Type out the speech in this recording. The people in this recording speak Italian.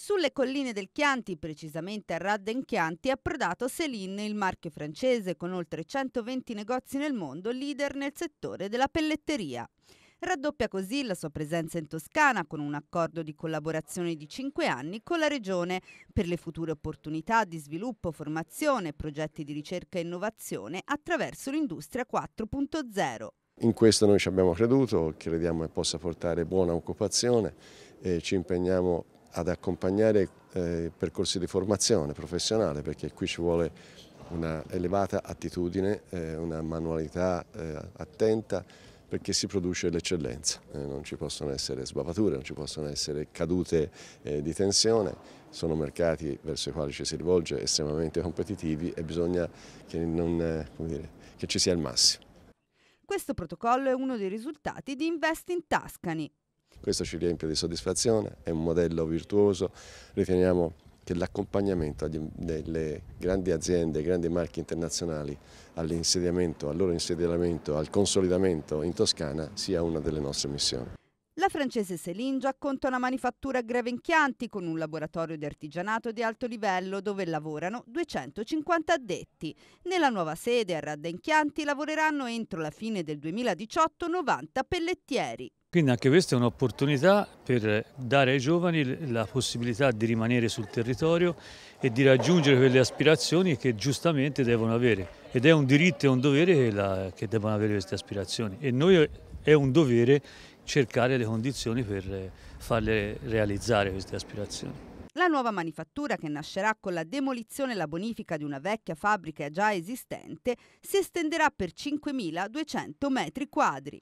Sulle colline del Chianti, precisamente a Radden Chianti, è approdato Céline, il marchio francese con oltre 120 negozi nel mondo, leader nel settore della pelletteria. Raddoppia così la sua presenza in Toscana con un accordo di collaborazione di 5 anni con la Regione per le future opportunità di sviluppo, formazione, progetti di ricerca e innovazione attraverso l'industria 4.0. In questo noi ci abbiamo creduto, crediamo che possa portare buona occupazione e ci impegniamo ad accompagnare eh, percorsi di formazione professionale perché qui ci vuole una elevata attitudine, eh, una manualità eh, attenta perché si produce l'eccellenza, eh. non ci possono essere sbavature, non ci possono essere cadute eh, di tensione, sono mercati verso i quali ci si rivolge estremamente competitivi e bisogna che, non, eh, dire, che ci sia il massimo. Questo protocollo è uno dei risultati di Invest in Tuscany, questo ci riempie di soddisfazione, è un modello virtuoso, riteniamo che l'accompagnamento delle grandi aziende, grandi marchi internazionali all'insediamento, al loro insediamento, al consolidamento in Toscana sia una delle nostre missioni. La francese Selingia conta una manifattura a greve Gravenchianti con un laboratorio di artigianato di alto livello dove lavorano 250 addetti. Nella nuova sede a Radda Raddenchianti lavoreranno entro la fine del 2018 90 pellettieri. Quindi anche questa è un'opportunità per dare ai giovani la possibilità di rimanere sul territorio e di raggiungere quelle aspirazioni che giustamente devono avere. Ed è un diritto e un dovere che, la, che devono avere queste aspirazioni. E noi è un dovere cercare le condizioni per farle realizzare queste aspirazioni. La nuova manifattura, che nascerà con la demolizione e la bonifica di una vecchia fabbrica già esistente, si estenderà per 5.200 metri quadri.